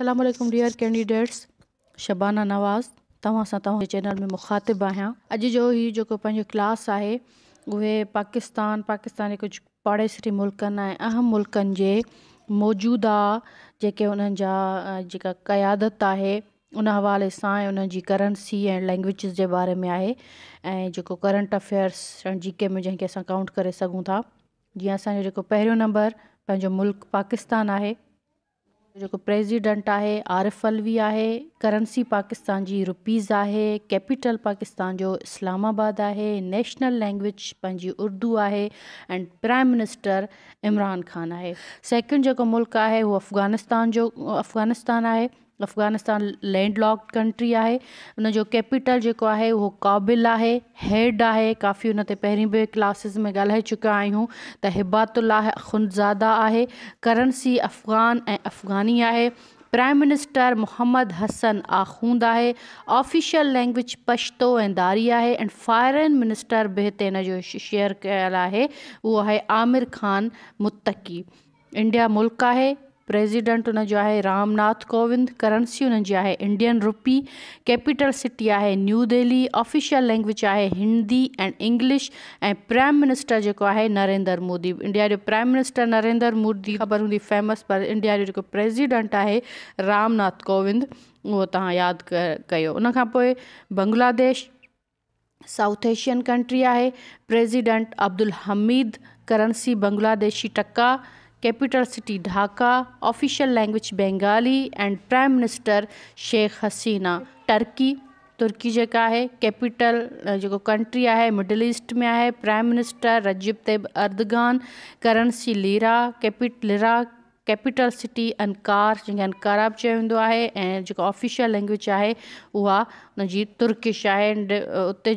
सलामकुम dear candidates Shabana नवाज़ तव्हां channel में मुखातिब आया अज जो ही जो क्लास है उहे पाकिस्तान पाकिस्तान के कुछ पाड़ेसरी मुल्क ऐं अहम मुल्क के मौजूदा जे उन्हनि जा जेका क़यादत आहे उन हवा से ऐं उन जी करंसी ऐं लैंग्वेजिस जे बारे में है जो करंट अफेयर्स ऐं जी के में जैसे असां काउंट करे सघूं था जीअं असांजो जेको नंबर पंहिंजो मुल्क पाकिस्तान है जेको प्रेसिडेंट आहे आरिफ़ अलवी है करंसी पाकिस्तान की रुपीज़ है कैपिटल पाकिस्तान जो इस्लामाबाद है नेशनल लैंग्वेज पी उर्दू है and prime minister Imran Khan है सेकंड जो मुल्क है वो अफ़गानिस्तान जो अफ़गानिस्तान है अफ़गानिस्तान लैंड कंट्री आहे हुन जो कैपिटल जेको आहे उहो काबिल आहे हेड आहे काफ़ी उन ते पहिरीं बि क्लासिस में ॻाल्हाए चुका आहियूं त हिबातुल्लाह ख़ुनज़ादा आहे करंसी अफ़गान ऐं अफ़गानी आहे प्राइम मिनिस्टर मुहम्मद हसन आखूंद आहे ऑफिशियल लैंग्वेज पश्तो ऐं दारी आहे एंड फॉरन मिनिस्टर बि हिते हिन जो शेयर कयल आहे उहो आहे आमिर ख़ान मुतकी इंडिया मुल्क आहे प्रेसिडेंट उन जो रामनाथ कोविंद करंसी उन इंडियन रुपी कैपिटल सिटी है न्यू दिल्ली ऑफिशियल लैंग्वेज है हिंदी एंड इंग्लिश ए प्राइम मिनिस्टर जो है नरेंद्र मोदी इंडिया जो प्राइम मिनिस्टर नरेंद्र मोदी ख़बर होंगी फेमस पर इंडिया जो जेको प्रेसिडेंट है रामनाथ कोविंद वो ताद यादि उन खां साउथ एशियन कंट्री है president Abdul Hamid currency Bangladeshi taka capital city Dhaka official language Bengali and prime minister Sheikh Hasina Turkey तुर्की जगह है कैपिटल जो कंट्री है मिडल ईस्ट में है prime minister Recep Tayyip Erdogan currency lira capital lira capital city Ankara जंहिंखे अनकारा भी चयो है जो ऑफिशियल लैंग्वेज है वह हुनजी तुर्किश है एंड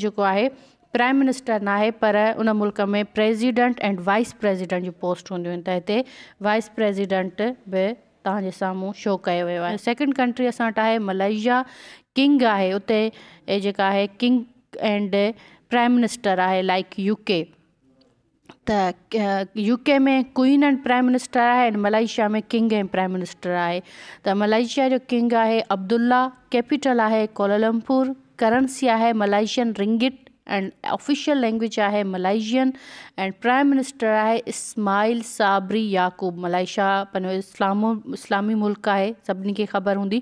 जेको है प्राइम मिनिस्टर नाहे पर उन मुल्क में प्रेसिडेंट एंड वाइस प्रेसिडेंट जो पोस्ट हूंदियूं आहिनि त हिते वाइस प्रेसिडेंट बि तव्हांजे साम्हूं शो कयो वियो आहे सेकेंड कंट्री असां वटि आहे मलेशिया किंग आहे उते जेका आहे किंग एंड प्राइम मिनिस्टर आहे लाइक यूके त यूके में क्वीन एंड प्राइम मिनिस्टर आहे ऐं मलेशिया में किंग ऐं प्राइम मिनिस्टर आहे त मलेशिया जो किंग आहे अब्दुल्ला कैपिटल आहे कोलालमपुर करंसी आहे Malaysian ringgit and official language आहे मलाइजियन एंड प्राइम मिनिस्टर आहे इस्माइल साबरी याकूब मलाइशा पन इस्लामो इस्लामी मुल्क आहे सभिनी खे ख़बर हूंदी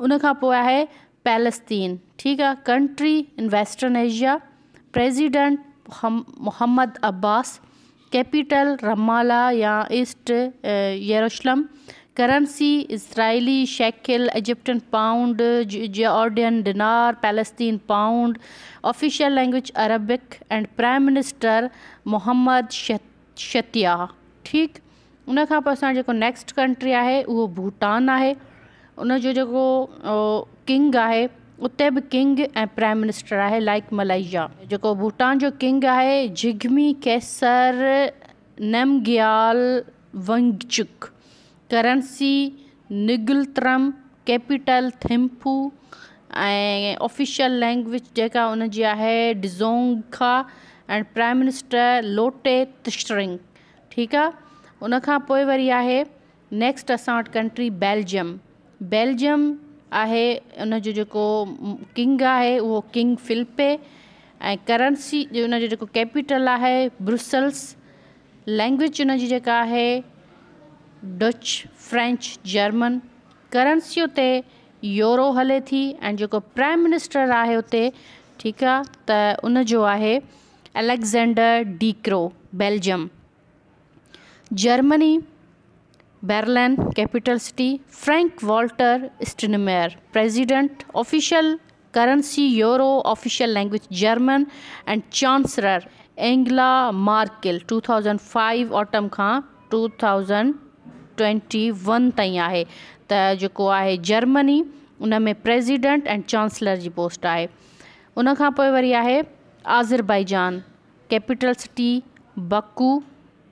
उन खां पोइ आहे ठीकु आहे country in western Asia president Mohammad Abbas capital Ramallah या east Jerusalem currency Israeli shekel Egyptian pound Jordan dinar Palestine pound official language Arabic and prime minister Mohammad Shtayyeh ठीक उन नेक्स्ट कंट्री है वो भूटान है उनको जो किंग है उते भी किंग ए प्राइम मिनिस्टर है लाइक मलाइजा जो भूटान जो किंग है Jigme Khesar Namgyel Wangchuck currency ngultrum capital Thimphu official language जेका उन जी आहे डिज़ोंखा एंड प्राइम मिनिस्टर लोटे तिश्रिंग ठीकु आहे उन खां पोइ वरी आहे नेक्स्ट असां वटि कंट्री बेल्जियम बेल्जियम आहे उन जो जेको किंग आहे उहो किंग फिल्पे ऐं करंसी उन जो जेको कैपिटल आहे ब्रुसल्स लैंग्वेज उन जी जेका आहे डच फ्रेंच जर्मन करंसी ते यूरो हले थी ऐं जेको प्राइम मिनिस्टर आहे उते ठीक है त जो आहे Alexander De Croo Belgium Germany Berlin capital city Frank Walter Steinmeier president official currency euro official language German and chancellor Angela Merkel 2005 ऑटम खां 2000 ट्वेंटी वन तई है जर्मनी उन में प्रेज़िडेंट एंड चांसलर की पोस्ट है उन वरी है Azerbaijan capital city Baku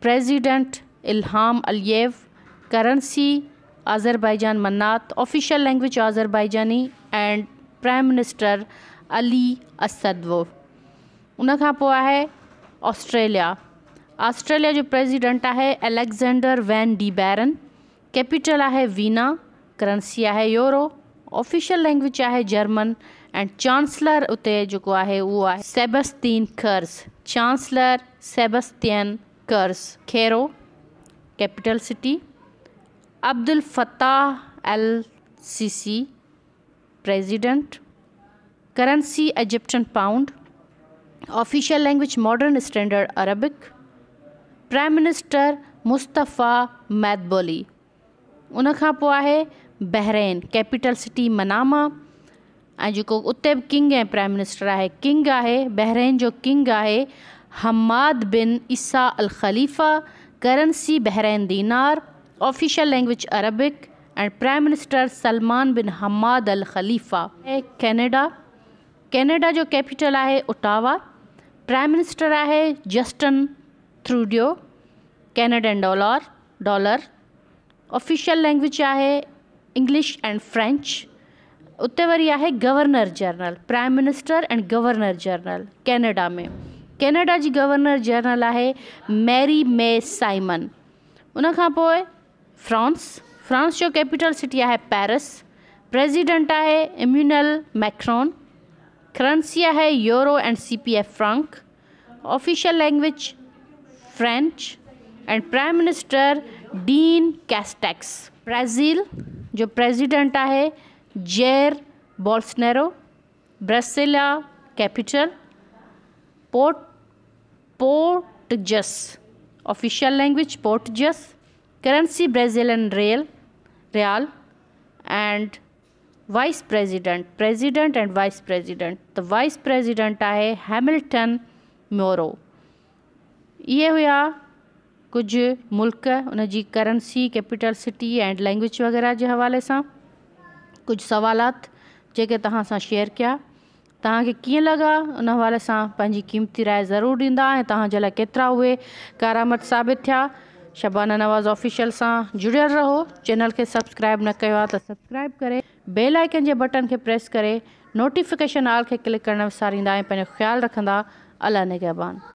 president Ilham Aliyev currency Azerbaijan manat official language Azerbaijani and prime minister Ali Asadov उन खां ऑस्ट्रेलिया ऑस्ट्रेलिया जो प्रेसिडेंट आहे Alexander van der Bellen capital आहे वीना करंसी आहे यूरो ऑफिशियल लैंग्वेज आहे German and chancellor उते जेको आहे उहो आहे सेबस्तीन कर्स chancellor Sebastian Kurz Cairo capital city Abdul Fattah El Sisi president currency Egyptian pound official language modern standard Arabic prime minister Mostafa Madbouly उन Bahrain capital city Manama जो उत king है prime minister है king है Bahrain जो king है Hamad bin Isa Al Khalifa currency Bahrain dinar official language Arabic and prime minister Salman bin Hamad Al Khalifa Canada Canada जो capital है Ottawa prime minister है Justin Trudeau Canadian dollar dollar official language आहे English and French उते वरी आहे governor general prime minister and governor general Canada में Canada जी governor general आहे मैरी मे साइमन उन फ्रांस फ्रांस जो कैपिटल सिटी आहे पेरिस प्रेसिडेंट आहे इम्यूनल मैक्रोन करंसी आहे euro and C P F franc official language French and prime minister Jean Castex Brazil जो president आहे Jair Bolsonaro Brasilia capital port Portuguese official language Portuguese currency Brazilian real real and vice president president and vice president तो vice president आहे Hamilton Mourao ये हुआ कुछ मुल्क उनकी जी currency capital city and language वग़ैरह के हवाले से कुछ सवालात जे तेयर सां शेयर कया तव्हांखे कीअं उन हवाले सां पंहिंजी क़ीमती राय ज़रूरु ॾींदा ऐं तव्हांजे लाइ कारामद साबित थिया शबाना नवाज़ ऑफिशियल से जुड़ियल रहो चैनल के सब्सक्राइब न कयो आहे सब्सक्राइब कर बेल आइकन जे बटन के प्रेस करे नोटिफिकेशन आल खे क्लिक करणु विसारींदा ख्याल रखा ख़्यालु रखंदा